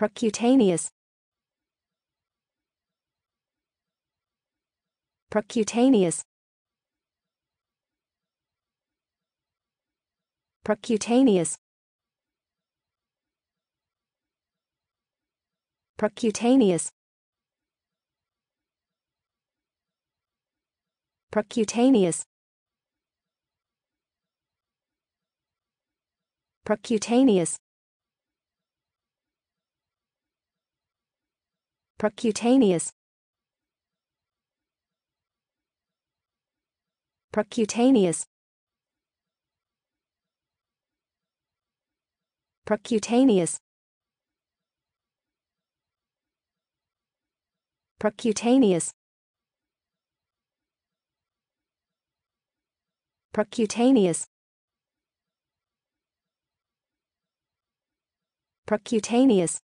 Procutaneous. Procutaneous. Procutaneous. Procutaneous. Procutaneous. Procutaneous. Percutaneous Percutaneous Percutaneous Percutaneous Percutaneous Percutaneous